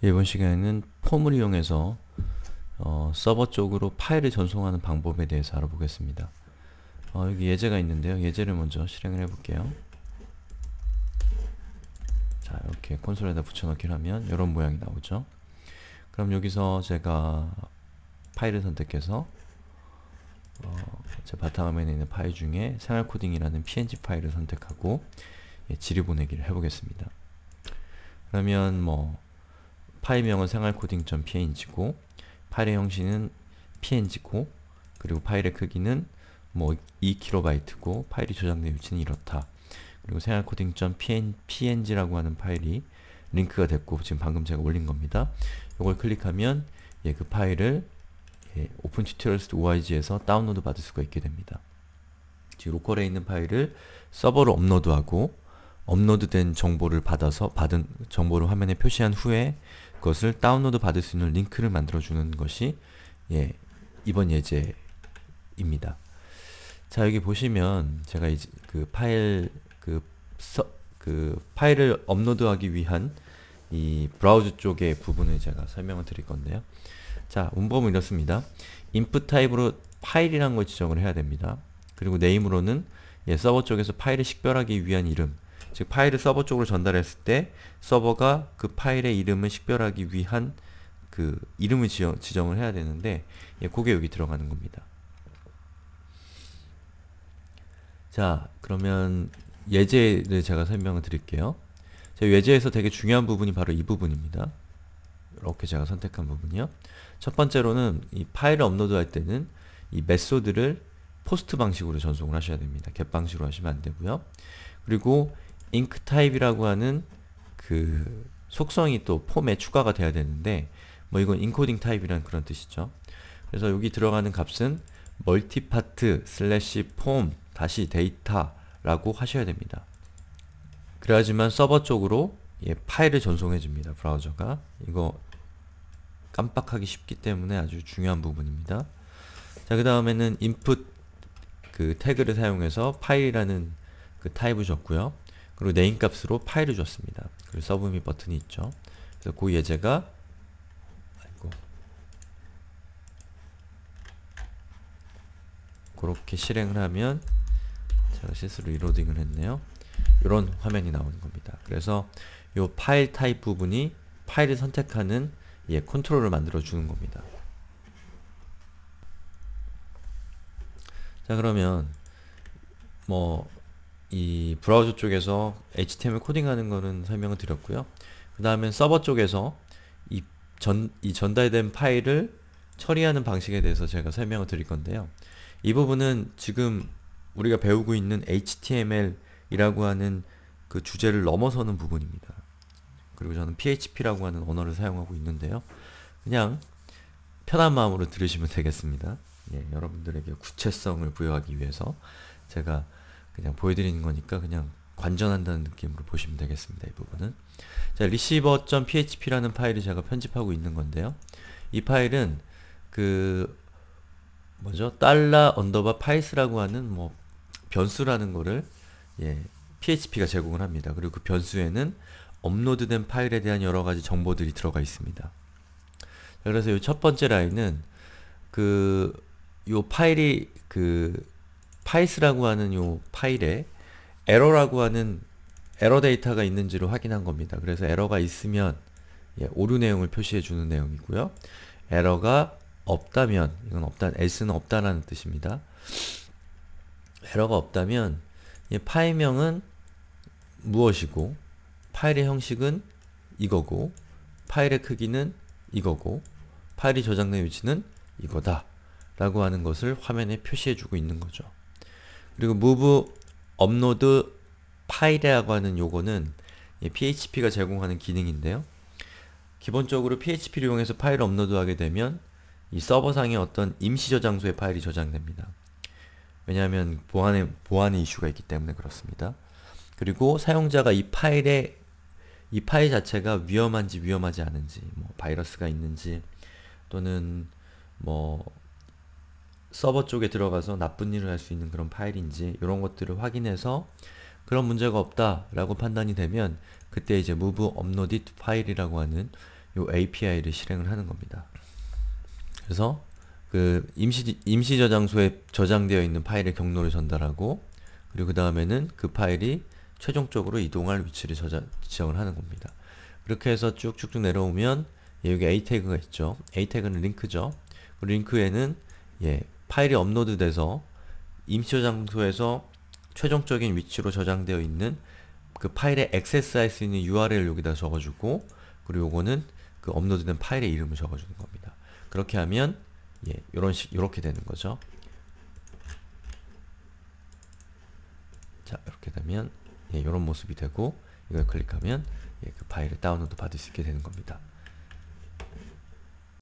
이번 시간에는 폼을 이용해서 어, 서버 쪽으로 파일을 전송하는 방법에 대해서 알아보겠습니다. 어, 여기 예제가 있는데요. 예제를 먼저 실행을 해볼게요. 자, 이렇게 콘솔에다 붙여넣기를 하면 이런 모양이 나오죠. 그럼 여기서 제가 파일을 선택해서 어, 제 바탕화면에 있는 파일 중에 생활코딩이라는 png 파일을 선택하고 예, 질의 보내기를 해보겠습니다. 그러면 뭐 파일명은 생활코딩.png고 파일의 형식은 png고 그리고 파일의 크기는 뭐 2kb고 파일이 저장된 위치는 이렇다. 그리고 생활코딩.png라고 하는 파일이 링크가 됐고 지금 방금 제가 올린 겁니다. 이걸 클릭하면 예, 그 파일을 예, 오픈 튜토리얼스 org에서 다운로드 받을 수가 있게 됩니다. 지금 로컬에 있는 파일을 서버로 업로드하고 업로드된 정보를 받아서 받은 정보를 화면에 표시한 후에 그 것을 다운로드 받을 수 있는 링크를 만들어주는 것이 예, 이번 예제입니다. 자 여기 보시면 제가 이제 그 파일 그, 서, 그 파일을 업로드하기 위한 이 브라우저 쪽의 부분을 제가 설명을 드릴 건데요. 자 문법은 이렇습니다. 인풋 타입으로 파일이란 걸 지정을 해야 됩니다. 그리고 네임으로는 예, 서버 쪽에서 파일을 식별하기 위한 이름 즉 파일을 서버 쪽으로 전달했을 때 서버가 그 파일의 이름을 식별하기 위한 그 이름을 지정, 지정을 해야 되는데 예, 그게 여기 들어가는 겁니다. 자 그러면 예제를 제가 설명을 드릴게요. 제 예제에서 되게 중요한 부분이 바로 이 부분입니다. 이렇게 제가 선택한 부분이요. 첫 번째로는 이 파일을 업로드할 때는 이 메소드를 포스트 방식으로 전송을 하셔야 됩니다. g 방식으로 하시면 안 되고요. 그리고 잉크 타입이라고 하는 그 속성이 또 폼에 추가가 돼야 되는데 뭐 이건 인코딩 타입이라는 그런 뜻이죠. 그래서 여기 들어가는 값은 multipart slash form 다시 데이터라고 하셔야 됩니다. 그래야지만 서버 쪽으로 예, 파일을 전송해 줍니다. 브라우저가 이거 깜빡하기 쉽기 때문에 아주 중요한 부분입니다. 자, 그 다음에는 input 그 태그를 사용해서 파일이라는 그 타입을 줬고요. 그리고 네임 값으로 파일을 줬습니다. 그리고 서브밋 버튼이 있죠. 그래서 그 예제가 아이고 그렇게 실행을 하면 제가 실수로 리로딩을 했네요. 이런 화면이 나오는 겁니다. 그래서 이 파일 타입 부분이 파일을 선택하는 예, 컨트롤을 만들어 주는 겁니다. 자 그러면 뭐이 브라우저 쪽에서 HTML 코딩하는 거는 설명을 드렸고요. 그 다음에 서버 쪽에서 이, 전, 이 전달된 파일을 처리하는 방식에 대해서 제가 설명을 드릴 건데요. 이 부분은 지금 우리가 배우고 있는 HTML이라고 하는 그 주제를 넘어서는 부분입니다. 그리고 저는 PHP라고 하는 언어를 사용하고 있는데요. 그냥 편한 마음으로 들으시면 되겠습니다. 예, 여러분들에게 구체성을 부여하기 위해서 제가 그냥 보여드리는 거니까 그냥 관전한다는 느낌으로 보시면 되겠습니다. 이 부분은. 자, receiver.php라는 파일을 제가 편집하고 있는 건데요. 이 파일은 그 뭐죠? 달러 언더바 파이스라고 하는 뭐 변수라는 거를 예, php가 제공을 합니다. 그리고 그 변수에는 업로드된 파일에 대한 여러 가지 정보들이 들어가 있습니다. 그래서 이 첫 번째 라인은 그요 파일이 그 파이스라고 하는 요 파일에 에러라고 하는 에러 데이터가 있는지를 확인한 겁니다. 그래서 에러가 있으면 예, 오류 내용을 표시해 주는 내용이고요. 에러가 없다면 이건 없다 s는 없다라는 뜻입니다. 에러가 없다면 예, 파일명은 무엇이고 파일의 형식은 이거고 파일의 크기는 이거고 파일이 저장된 위치는 이거다 라고 하는 것을 화면에 표시해주고 있는 거죠. 그리고 move 업로드 파일이라고 하는 요거는 PHP가 제공하는 기능인데요. 기본적으로 PHP를 이용해서 파일을 업로드하게 되면 이 서버상의 어떤 임시 저장소의 파일이 저장됩니다. 왜냐하면 보안의, 보안의 이슈가 있기 때문에 그렇습니다. 그리고 사용자가 이 파일에 이 파일 자체가 위험한지 위험하지 않은지 뭐 바이러스가 있는지 또는 뭐 서버 쪽에 들어가서 나쁜 일을 할 수 있는 그런 파일인지 이런 것들을 확인해서 그런 문제가 없다라고 판단이 되면 그때 이제 move uploaded 파일이라고 하는 요 API를 실행을 하는 겁니다. 그래서 그 임시 임시 저장소에 저장되어 있는 파일의 경로를 전달하고 그리고 그 다음에는 그 파일이 최종적으로 이동할 위치를 저장, 지정을 하는 겁니다. 그렇게 해서 쭉쭉쭉 내려오면 예, 여기 A 태그가 있죠. A 태그는 링크죠. 그 링크에는 예, 파일이 업로드돼서 임시 저장소에서 최종적인 위치로 저장되어 있는 그 파일에 액세스할 수 있는 URL을 여기다 적어주고 그리고 요거는 그 업로드된 파일의 이름을 적어주는 겁니다. 그렇게 하면 예, 요런 식 요렇게 되는 거죠. 자, 이렇게 되면 예, 요런 모습이 되고 이걸 클릭하면 예, 그 파일을 다운로드 받을 수 있게 되는 겁니다.